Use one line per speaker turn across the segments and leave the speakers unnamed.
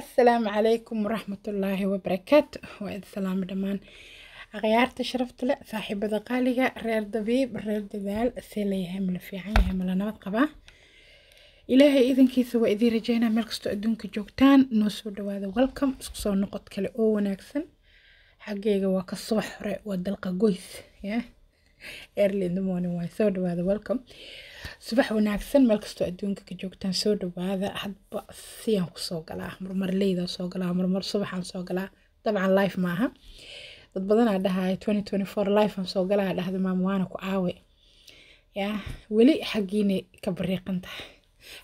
assalaamu calaykum waraxmatullaahi wabarakaatu waa idi salaamo dhammaan akhyaarta sharafta leh saaxiibada qaaliga reer dabiib reer dadaal see layahay mala fiican yahay mala nabad qabaa ilaahay idankiisa waa idiin rajaynaa meel kastoo adduunka joogtaan noo soo dhawaada welcom isku soo noqod kale oo wanaagsan xaggeyga waa ka subax hore waa dalqa goys yah early in the morning waay soo dhawaada welcome subax wanaagsan meel kastoo adduunka ka joogtaan soo dhawaada hadba siyaan kusoo galaa marmar leyda soo galaa marmar subaxaan soo galaa dabcan life maaha dad badanaa dhahaya twenty twenty four lifeaan soo galaa dhahda maam waana ku caawe yaa weli xaggiinay ka bariiqan tahay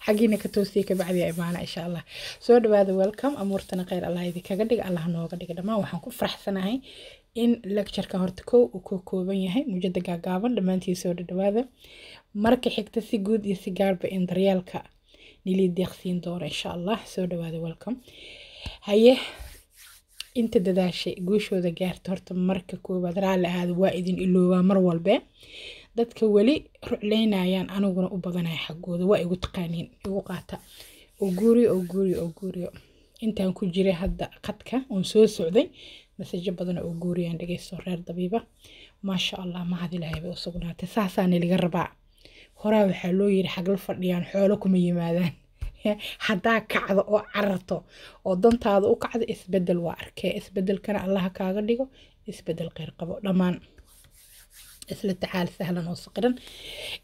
xaggiina ka toosiyay ka bacdiya imaana insha allah soo dhawaada welcome amuurtana kheyr allah idinkaga dhiga allah nooga dhiga dhammaan waxaan ku faraxsanahay in lectureka horta kow uu ka kooban yahay mujada gaagaaban dhammaantii soo dhadhawaada marka xigta si guud iyo si gaarba in daryaalka nili deeqsiin doono insha allah soo dhawaada welcome haye inta dadaashay guushooda gaarta horta marka koowaad raalli ahaada waa idin iloobaa mar walbe dadka weli rucleynayaan aniguna u badanaya xaggooda waa igu taqaaniin igu qaata oo guuriyo oo guuriyo oo guuriyo intaan ku jiray hadda qadka oon soo socday مسج بدن أو جوريان دقي سرير دبيبة ما شاء الله ما هذه لهيبة وصقنات ساسان اللي جربع هراء وحلو يرحق الفريان حولكم يمادان haddaa kacdo oo cararto oo dantaada u kacdo isbedel waa arkee isbedelkana allaha kaaga dhigo isbedel qeyrqabo dhammaan isla tacaal sahlan oo saqiran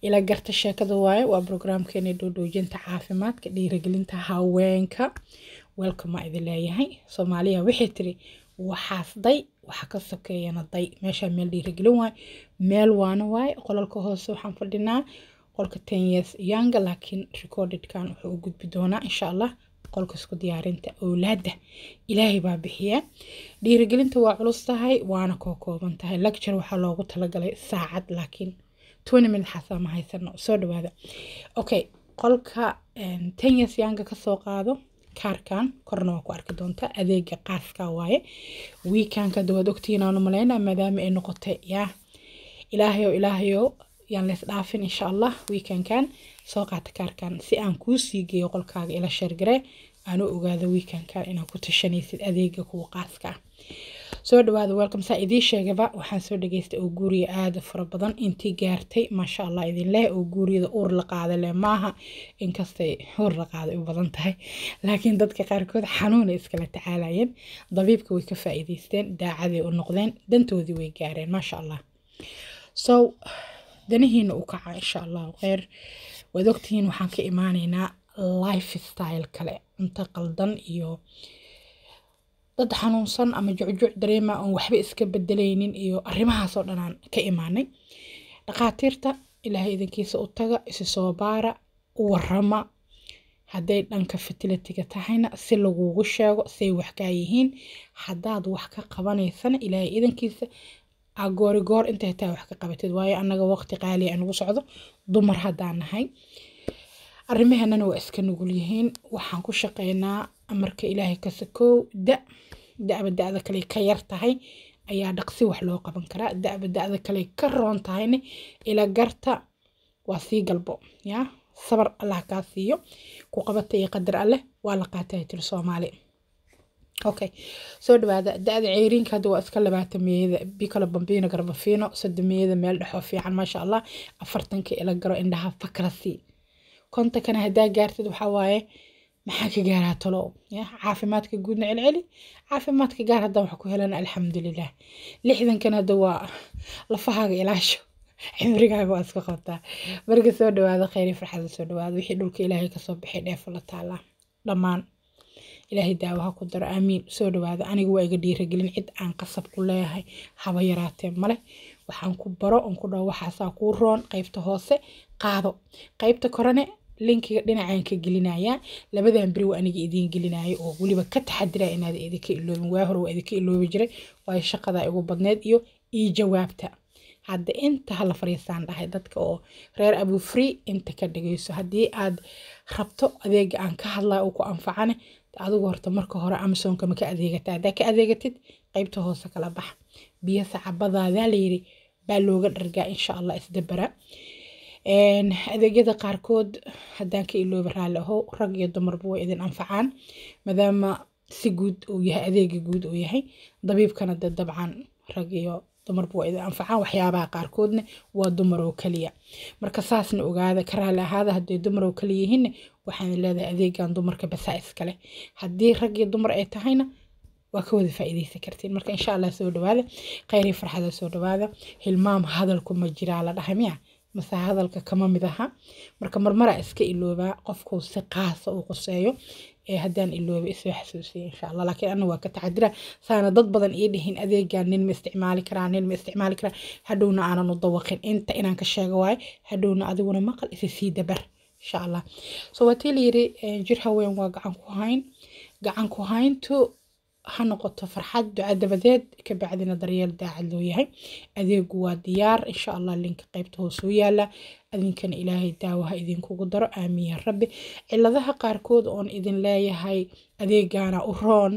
ila garta sheekada waaye waa brograamkeena dhoodhoojinta caafimaadka dhiirigelinta haweenka welcome maa idin leeyahay soomaaliya waxay tiri waxaas day waxa ka sokeeyana day meeshaa meel dhiiragelin waay meel waana waaye qolalka hoose waxaan fadhinaa qolka tenyes yanga laakiin recordedkan wuxuu u gudbi doonaa insha allah qolka isku diyaarinta owlaada ilaahay baa bixiya dhiirigelinta waa culus tahay waana koo kooban tahay lecture waxaa loogu talagalay saacad laakiin twenty minutes xasaa haysano soo dhawaada okay qolka eh, tenyes yanga kasoo qaado kaarkan korna waa ku arki doontaa adeega qaaska waaye wiikanka waad ogtihiin aanu maadaama ay noqotay yaa ilaahayow ilaahayow yaan lees dhaafin insha allah wiikankan soo qaata kaarkan si aan kuu sii geeyo qolkaaga ila sheergare aan u ogaado wiikankan inaa ku tashanaysid adeega kuwa qaaskaa soo dhawaada welcome saa idiin sheegaba waxaan soo dhageystay oo guuriya aada fara badan intii gaartay maasha allah idin leh oo guuriyada uur la qaada leh maaha inkastay uur la qaaday u badan tahay laakiin dadka qaarkood xanuunay iskala tacaalayeen dabiibka way ka faa daacaday u noqdeen dantoodii way gaareen maasha allah so danihiina u kaca insha allahu kheyr waad ogtihiin waxaan ka imaaneynaa life style kale cunto qaldan iyo dad xanuunsan ama jucjuc dareema oon waxba iska bedeleynin iyo arrimahaasoo dhanaan ka imaanay dhakhaatiirta ilaahay idinkiisa u taga isi soo baara u warama hadday dhanka fatilatiga tahayna si lagugu sheego say waxkaa yihiin hadaad wax ka qabanaysana ilaahay idankiisa agoorigoor intay taa wax ka qabatid waayo annaga waqti qaali inagu socdo dumar haddaan nahay arrimahanana waa iska nugul yihiin waxaan ku shaqeynaa amarka ilaahay kase kow da daba dada kale ka yar tahay ayaa dhaqsi wax loo qaban karaa daba dada kale ka roon tahayna ila garta waa sii galbo ya sabar allah kaa siiyo ku qabata iyo qadar alleh waa la qaatay tiri soomaali okay soo dhawaada da-da ceyriinka hadda waa iska labaatamiyada bikalo bambino garbafiino sodomiyada meel dhexoo fiican maasha allah afartanka ila garo indhaha fakrasi konta kana hadaa gaartid waxaa waaye maxaa ka gaaraa talo ya caafimaadka guudna celceli caafimaadka gaar haddaan wax ku helana alxamdulilah lixdankana hadda waa lafahaaga ilaasho cimrigaaga waa isku qabtaa marka soo dhawaado kheyri farxada soo dhawaado wixii dhulka ilaahay kasoo baxay dheefo la taalaa dhammaan ilaahay daawo ku daro aamiin soo dhawaado aniga waa iga dhiiragelin cid aan qasab ku leeyahay haba yaraatee male waxaan ku baro oon ku dhaho waxaasaa kuu roon qaybta hoose qaado qaybta korene linkiga dhinacaan ka gelinayaa labadan beri waa aniga idiin gelinaya oo weliba ka taxadira inaad idinka iloobin waa hore waa idinka iloobi jiray waayo shaqadaa igu badneyd iyo ii jawaabta hadda inta hala fariisaan dhahay dadka oo reer abu abufree inta ka dhageyso haddii aad rabto adeega aan ka hadlaa uu ku anfacana adigu horta marka hore amazonka ma ka adeegata haddaa ka adeegatid qaybta hoose kala bax biyo sacabadaadaa layiri baa looga dhargaa insha allah isdabara adeegyada qaarkood hadaan ka ilooba raalli rag iyo dumarba way idin anfacaan maadaama si guud uu yahay adeega guud uu yahay dabiibkana de dabcan rag iyo dumarba waa idin anfacaan waxyaabaha qaarkoodna waa dumar kaliya marka saasna ogaada ka raalli ahaada hadday dumar oo waxaan leedahay adeegan dumarka basaa iskale haddii rag iyo dumar ay tahayna waa ka wada faa'iidaysan kartiin marka insha allah soo dhawaada khayr iyo farxada soo dhawaada hilmaam hadalku ma jiraa la dhahay miya mase hadalka kama mid aha marka marmara iska iloobaa qofkuu si qaasa ah uu qoseeyo hadaan ilooba isoo xasuusiya insha allah laakiin ana waa ka taxadira saana dad badan ii dhihin adeegaa nin ma isticmaali karaa nin ma isticmaali karaa hadhowna aanan u dawaqin inta inaan ka sheega waayo hadhowna adiguna maqal isa sii dabar insha allah so waatii yiri jir haween waa gacan ku hayn gacan ku hayntu ha noqoto farxad duca dabadeed kabacdina daryeel daacad loo yahay adeegu waa diyaar insha allah linka qaybta hoosuu yaala adinkana ilaahay daawo idinkugu daro aamin ya rabbi ciladaha qaarkood oon idin leeyahay adeegaana u roon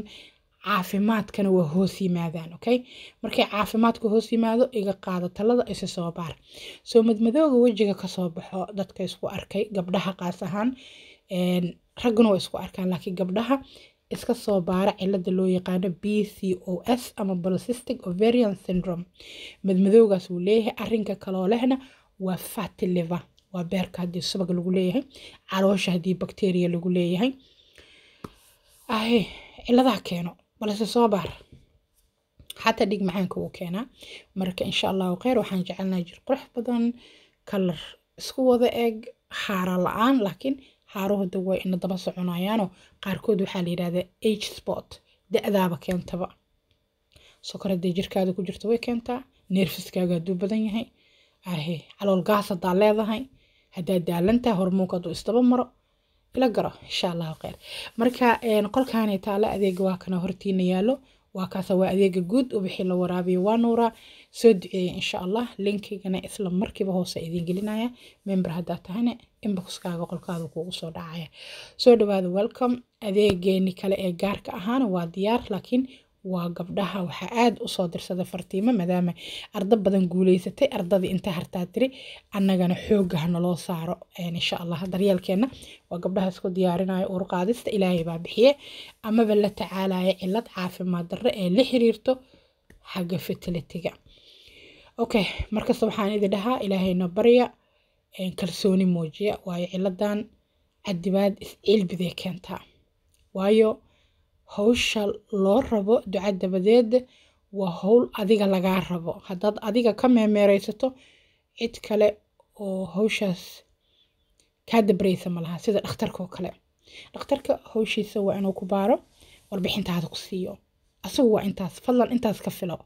caafimaadkana waa hoos yimaadaan okay markay caafimaadka hoos yimaado iga qaado talada isi soo baar soo madmadooga wejiga kasoo baxo dadka isku arkay gabdhaha qaas ahaan ragguna waa isku arkaan laakiin gabdhaha iska soo baara cilada loo yaqaano b c o s ama Polycystic Ovarian Syndrome madmadowgaas wuu leeyahay arinka kaloo lehna waa fatty liver waa beerka haddii subag lagu leeyahay caloosha haddii bacteria lagu leeyahay ahe ciladaha keeno balse soo baar xataa dhig macaanka wuu keenaa marka insha allahu kheyr waxaan jecelnaa jir qurux badan kalar isku wada eg xaara la-aan laakiin xaarahooda waa ina daba soconayaano qaarkood waxaa layidhahdaa age sport da-daaba keentaba sokor haday jirkaada ku jirta way keentaa neerfiskaaga haduu badan yahay ahe calool gaas hadaa leedahay hadaa daalantaa hormoonka haduu isdaba maro ila garo insha allahu kheyr marka qolkaanay taala adeega waa kana hortiina yaalo waa waa adeega guud wixii la waraabiyo waa nuuraa soo duceeya insha allah linkiygana isla markiiba hoose idiin gelinaya member haddaa tahane inboxkaaga qolkaada kuugu soo dhacaya soo dhawaada welcome adeegeeni kale ee gaarka ahaana waa diyaar laakiin waa gabdhaha waxaa aada usoo dirsada fartiimo maadaama arda badan guuleysatay ardadii inta hartaa tiri annagana xoogaha naloo saaro insha allah daryeelkeenna waa gabdhahaas ku diyaarinayo uurqaadista ilaahaybaa bixiye amaba la tacaalaya cilad caafimaad darro ee la xiriirto xagga fatilitiga okay markasta waxaan idi dhahaa ilaahayna barya kalsooni muujiya waayo ciladan cadibaad iscilbigay keentaa waayo hawsha loo rabo duca dabadeed waa howl adiga lagaa rabo haddaad adiga ka meemeereysato cid kale oo hawshaas kaa dabareysa malaha sida dhakhtarka oo kale dhakhtarka hawshiisa waa inuu ku baaro warbixintaada ku siiyo asagu waa intaas fadlan intaas ka filo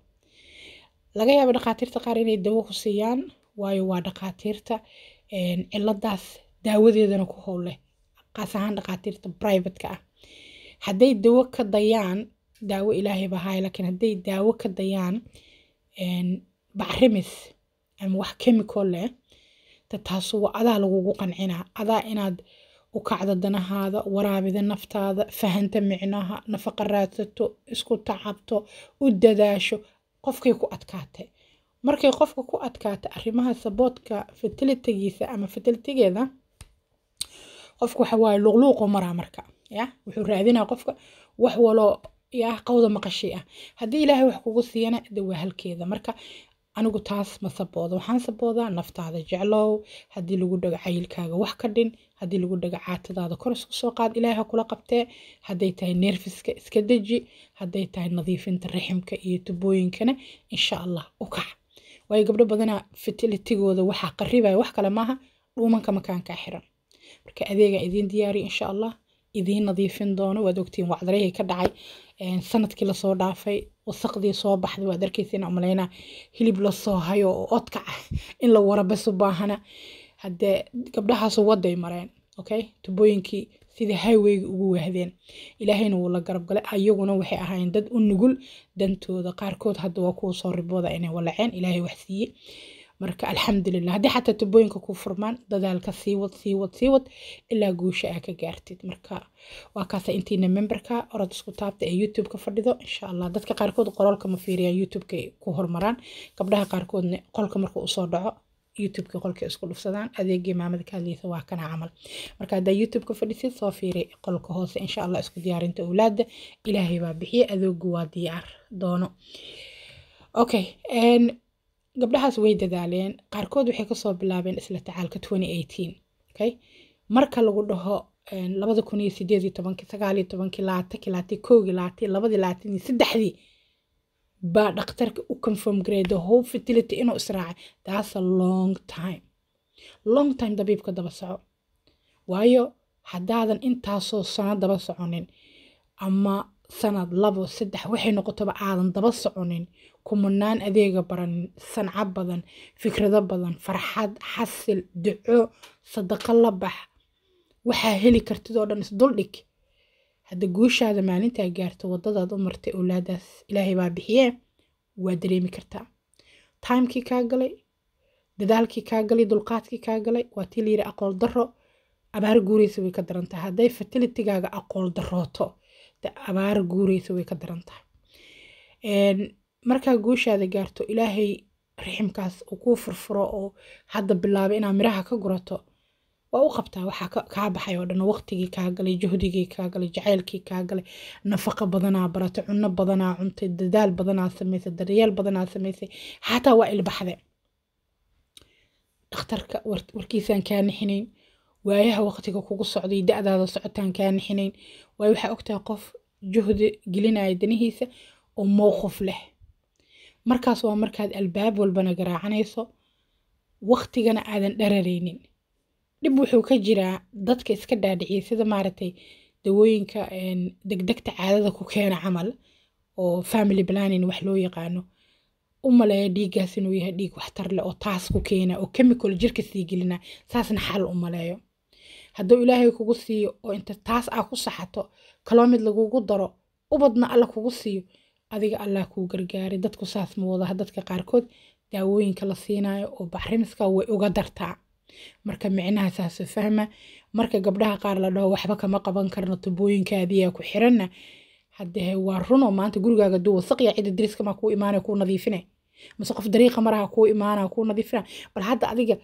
laga yaaba dhakhaatiirta qaar inay dawo ku siiyaan waayo waa dhakhaatiirta ciladaas daawadeedana ku howl leh qaas ahaan dhaqaatiirta brivatka ah hadday dawo ka dayaan daawo ilaahayba haay laakiin hadday daawo ka dayaan bacrimis ama wax chemical leh ta taasu waa adaa lagugu qancinaa adaa inaad u kacdo danahaada waraabida naftaada fahanta micnaha nafaqa raadsato isku tacabto u dadaasho qofkay ku adkaatay markay qofka ku adkaato arrimaha saboodka fatilitigiisa ama fatilitigeeda qofka waxa waaye luuqluuqu maraa marka ya wuxuu raadinaa qofka wax waloo ya qawda maqashay ah haddii ilaahay wax kugu siiyana de halkeeda marka anigu taas ma sabooda waxaan saboodaa naftaada jeclow haddii lagu dhago cayilkaaga wax ka dhin haddii lagu dhago caatadaada kor isku soo qaad ilaaha kula qabtee hadday tahay nerfiska iska deji hadday tahay nadiifinta raximka iyo tubooyinkana insha allah u kac waayo gabdho badanaa fatilitigooda waxaa qaribaya wax kale maaha dhuumanka makaankaa xiran marka adeegaa idiin diyaariya insha allah idiin nadiifin doono waad ogtiin wacdareehii ka dhacay sanadkii lasoo dhaafay wasaqdii soo baxday waad arkaysiina umalaynaa hilib lasoo hayo oo odka ah in la warabes u baahana hadee gabdhahaas waday mareen okay tubooyinkii sida highweyga ugu waahdeen ilaahayna wuu la garabgalay ayaguna waxay ahaayeen dad u nugul dantooda qaarkood hadda waa kuwa soo ribooda inay walaceen ilaahay wax siiyey marka alxamdulilah haddii xataa tubooyinka ku furmaan dadaalka siiwad siiwad siiwad ilaa guusha aa ka gaartid marka waa intiina memberka orod isku taabta ee youtube-ka fadhido insha allah dadka qaarkood qoraalka ma fiiriyaan youtube-ka ku hormaraan gabdhaha qaarkoodna qolka markuu usoo dhaco youtubeka qolka isku dhufsadaan adeegii maamada ka waa kana camal marka haddaa youtubeka fadhisid soo fiiri qolka hoose insha allah isku diyaarinta owlaada ilaahay baa bixiye adoogu waa diyaar doono okay gabdhahaas way dadaaleen qaarkood waxay kasoo bilaabeen isla tacaalka okay marka lagu dhaho labada kun iyo sideed iyo tobankii sagaal iyo tobankii laatankii laatay koogii laatay labadii laatay saddexdii baa dhaktarka u confirm the how fertility inuu israacay that's a long time long time dabiibka daba soco waayo haddaadan intaasoo sano daba soconin ama sanad labo saddex waxay noqotoba aadan daba soconin kumanaan adeega baranin sanco badan fikrado badan farxad xasil duco sadaqo la bax waxaa heli kartid oo dhan isduldhig hadda guushaada maalintaa gaarto waddadaad u martay owlaadaas ilaahay baa bixiyee waa dareemi kartaa taymkii kaa galay dadaalkii kaa galay dulqaadkii kaa galay waa tii layiri aqool daro abaar guureysa way ka daran tahay hadday fatilitigaaga aqool darooto de abaar guuraysa way ka daran markaa guushaada gaarto ilaahay raximkaas uu kuu furfuro oo hadda bilaaba inaa miraha ka gurato waa u qabtaa waxaa kaa baxay oo dhan waqtigii kaa galay juhdigii kaa galay jacaylkii kaa galay nafaqo badanaa baratay cunno badanaa cuntay dadaal badanaa samaysay daryeel badanaa samaysay xataa waa ilbaxde dhakhtarka warkiisaan kaa nixinayn waayaha waqtiga kugu socday da-daada socotaan kaa nixinayn waayo waxaa ogtahay qof juhdi gelinaya danihiisa oo mowqif leh markaas waa markaad albaab walbana garaacanayso waqtigana aadan dhararaynin dhib wuxuu ka jiraa dadka iska dhaadhiciya sida maaragtay dawooyinka degdegta caadada ku keena camal oo family planning wax loo yaqaano u maleeya dhiiggaas inuu yahay dhiig waxtar oo taas ku keena oo chemical jirka sii gelina saasna xal u maleeyo hadduu ilaahay kugu siiyo oo inta taas aa ah ku saxato kaloo mid lagugu daro ubadna alla kugu siiyo adiga allah kuu gargaaray dadku saas ma wadaha dadka qaarkood daawooyinka la siinayo oo bacrimiska way uga dartaa marka micnaha saas fahma marka gabdhaha qaar la dhaho waxba kama qaban karno tubooyinkaadiyaa ku xiranna haddee waa runo maanta gurigaaga duu wasaqya cida diriskama kuu imaana kuu nadiifine mase qof dariiqa maraha kuu imaana kuu nadiifina bal hadda adiga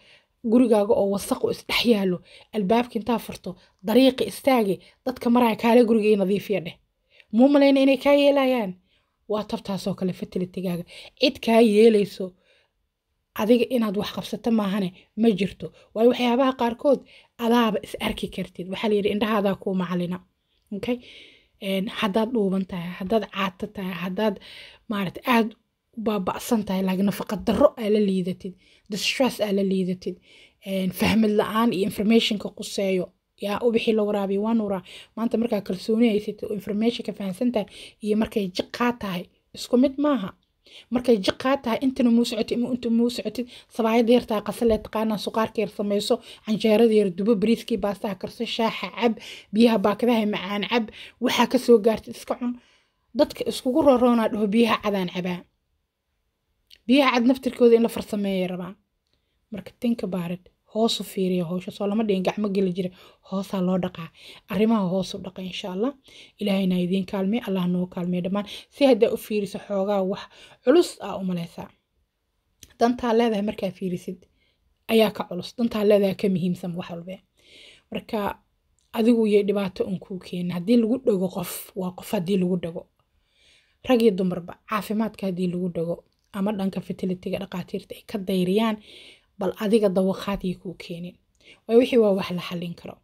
gurigaaga oo wasaqu isdhex yaalo albaabka intaa furto dariiqi istaage dadka maraha kaale guriga i nadiifiya dheh muu malayna inay kaa yeelayaan waa tabtaasoo kale fertilitigaaga cid kaa yeelayso adiga inaad wax qabsato maahane ma jirto waayo waxyaabaha qaarkood adaaba is arki kartid waxaa layidhi indhahaadaa kuu macalina okay haddaad dhuuban tahay haddaad caato tahay haddaad maarata aada u baaba'san tahay laakiin nafaqa darro aa la liidatid distress aa la liidatid fahmid la-aan iyo informationka quseeyo yaa ubixii la waraabiya waa nuuraa maanta markaa kalsooni haysatid oo informationka fahamsantahay iyo markay jiqaa tahay isku mid maaha markay jiqaa tahay intana muu socotid ima inta muu socotid sabaayada yartaa qasalee taqaana suqaarka yar samayso canjeerada yar dubo briiskii baastaha karso shaaxa cab biyaha baakadaha macaan cab waxaa kasoo gaartid iska cun dadka iskugu roroonaa dhaho biyaha cadaan cabaa biyaha cad naftirkooda in la farsameeyay rabaa marka tinka baarid hoosu fiiriya howsha soo lama dhihin gacmo geli jira hoosaa loo dhaqaa arrimaha hoosu dhaqa insha allah ilaahayna idiin kaalmay allah noo kaalmay dhammaan si haddaa u fiiriso xoogaa wax culus ah u malaysaa dantaa leedahay markaa fiirisid ayaa ka culus dantaa leedahay ka muhiimsan wax walbe marka adigu iyo dhibaato un kuu keena haddii lagu dhago qof waa qof haddii lagu dhago rag iyo dumarba caafimaadka haddii lagu dhago ama dhanka fertilitiga dhaqaatiirta ay ka dayriyaan bal adiga dawaqaadii kuu keenin waay wixii waa wax la xallin karo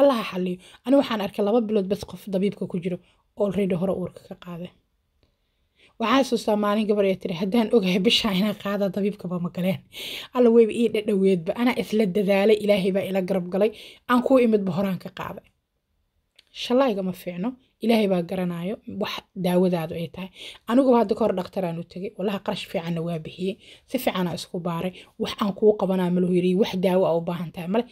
allaha xalliyo ani waxaan arkay laba bilood bas qof dabiibka ku jiro olredy hore uurka ka qaada waxaa suustaa maalin gabar ee tiri haddaan ogahay bishaa inaan qaada dabiibkaba magaleen alla weyba ii dhadhoweedba anaa isla dadaalay ilaahay baa ila garab galay aan kuu imidba horaan ka qaaday shallaygama fiicno ilaahay baa garanaayo wax daawadaadu ay tahay aniguba hadda kahor dhakhtaraan u tegay walaha qarash fiicanna waa bixiyey si fiicanaa isku baaray wax aan kuu qabanaa malahu yiri wax daawo a ah u baahan tahay male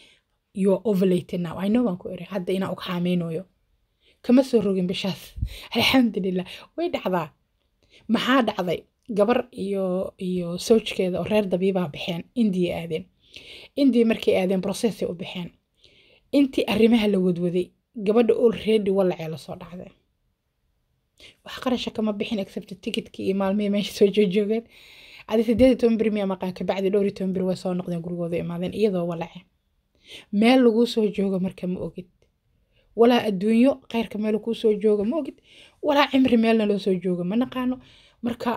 youare ovulated now i know baan ku eray hadda inaan ug kama soo rogin bishaas alxamdulilah way dhacdaa maxaa dhacday gabar iyo iyo sowjkeeda oo reer dabiibaa baxeen indiya aadeen indiya markay aadeen brocessay u baxeen intii arrimaha la wadwaday gabadha ol already walacee lasoo dhacday wax qarasha kama bixin except ticketkii iyo maalmihii meesha soo joojoogaan adi sideed toban beri miyaa maqaan kabacdi dhowr toban beri way soo noqdeen gurigooda imaadeen iyadoo walace meel laguu soo joogo marka ma ogid walaa adduunyo kheyrka meel kuu soo joogo ma ogid walaa cimri meelna loo soo joogo ma naqaano marka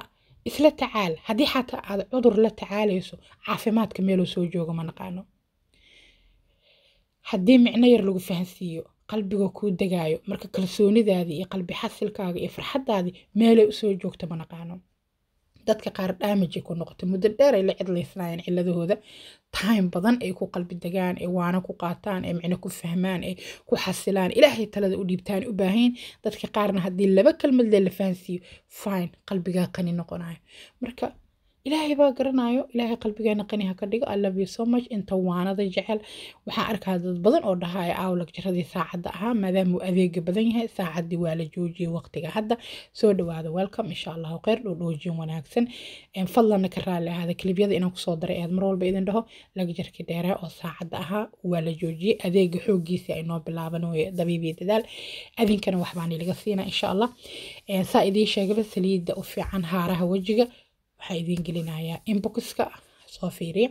isla tacaal haddii xataa aad cudur la tacaalayso caafimaadka meeloo soo joogo ma naqaano haddii micno yar lagu fahansiiyo qalbiga kuu degaayo marka kalsoonidaadii iyo qalbi xasilkaaga iyo farxadaadii meelay usoo joogta ma naqaano dadka qaar dhaamajay ku noqota muddo dheer ay la cidlaysnaayeen ciladahooda time badan ay ku qalbi degaan ay waano ku qaataan ay micno ku fahmaan ay ku xasilaan ilaahay talada u dhiibtaan u baahayn dadka qaarna haddii laba kelmad la fahansiiyo fine qalbigaa qani noqonayo marka ilaahay baa garanayo ilaahay qalbigeena qani ha ka dhigo i love you so much inta waanada jecel waxaan arkaa dad badan oo dhahaya aawlag jiradii saacadda ahaa maadaamuu adeega badan yahay saacaddii waa la joojiyay waqtiga hadda soo dhawaada welcome insha allahu kheyr dhoodhoojin wanaagsan fadlanna ka raali ahaada kilibyada inaan kusoo daray eed mar walba idin dhaho laga jarkii oo saacadda ahaa waa la joojiyey adeega xooggiisii ay noo bilaaban ooye dabiibiyo dadaal adinkana waxbaani laga siinaa insha allah saa idiin sheegaba saliidda u fiican haaraha wejiga waxaa idin gelinayaa inboxka soo fiiriya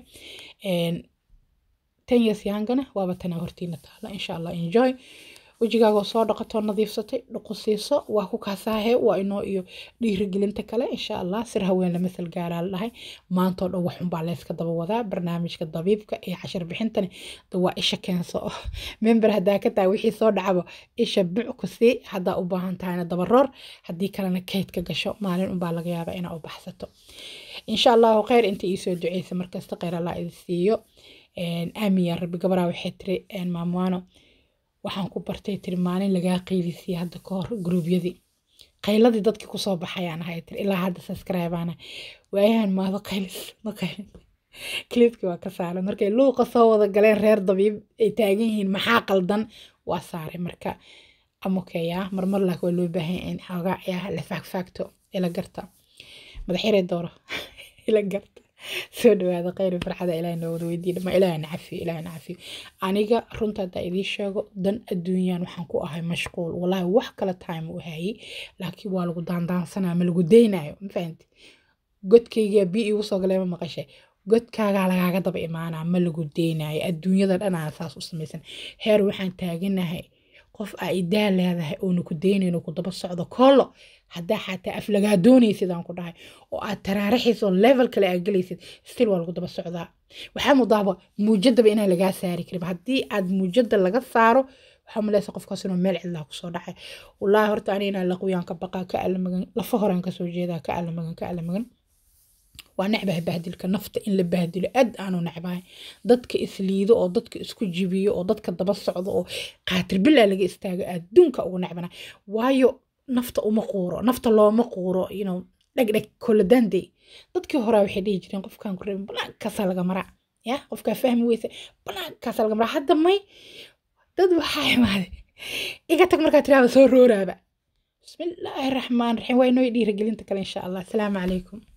ten years yangana waaba tanaa hortiina taalo insha allah enjoy wejigaagoo soo dhaqatoo nadiifsatay dhuqusiiso waa ku kaasaahe waa inoo iyo dhiirigelinta kale insha allah sir haween masal gaaraa la maantoo dhan waxunbaa layska daba wadaa barnaamijka dabiibka ee cashir bixintani waa isha keenso oo member haddaa ka tahay wixii soo dhacaba isha buc ku sii haddaa u baahan tahayna dabaroor haddii kalena kaydka gasho maalin unbaa laga yaabaa inaa u baxsato insha allahu kheyr inta iisoo duceysa markasta kheyr allah idin siiyo aamin rabbi gabaraa waxay tiri maamwaano waxaan ku bartay tiri maalin lagaa qeylisiya hadda kahor gruubyadii qayladii dadkii kusoo baxayaan ahay tiri ilaa hadda subscribeana waayahan maado qaylis ma qaylin klibkii waa ka saaray markay luuqa soo wada galeen reer dabiib ay taagan yihiin maxaa qaldan waa saaray marka amukeyaa ah, marmar laak waa loo baahan in xoogaa ayaa ah la faagfaagto ila garta madaxyaree dooro ila garta soo dhawaada kheyr farxada ilaah noogada weydiiya dhama ilaahna cafiyo ilaahna cafiyo aniga runta hadaa idiin sheego dan adduunyaan waxaan ku ahay mashquul wallahi wax kale time u hayay laakiin waa lagu daandaansanaya ma lagu daynayo ma fahamti godkaygaa bii igu soo galee ma maqashay godkaagaa lagaaga daba imaanaa ma lagu daynayo adduunyada dhanaa saas u samaysan heer waxaan taaganahay qof aa idaa leedahay oona ku daynayno ku daba socdo koolo haddaa xataa aflagaa doonaysidaan ku dhahay oo aad taraaraxayso level kale aad gelaysid stil waa lagu daba socdaa waxaa mudaaba muujadaba inaa lagaa saari karin haddii aad muujada laga saaro waxaa maleysa qofkaas inuu meel cidlaa kusoo dhacay wallaahi horta anina laquyaan ka baqaa ka alamagan lafa horaan kasoo jeedaa ka alamagan ka alamagan waa necbaha bahdilka nafta in la bahdilo aad aanu necbahay dadka isliido oo dadka isku jibiyo oo dadka daba socdo oo qaatir bilaa laga istaago adduunka ugu necbana waayo nafta uma quuro nafta looma quuro inu dhegdheg koladaande dadkii horaa waxay dhihi jireen qofkaan ku rabin banaankaasa laga maraa ya qofkaa fahmi weysa banaankaasa laga maraa hadda may dad waxaa imaaday iga tag markaa tiraada soo rooraaba bismillaahi raxmaan raxiim waa inoo dhiiragelinta kale insha allah asalaamu calaykum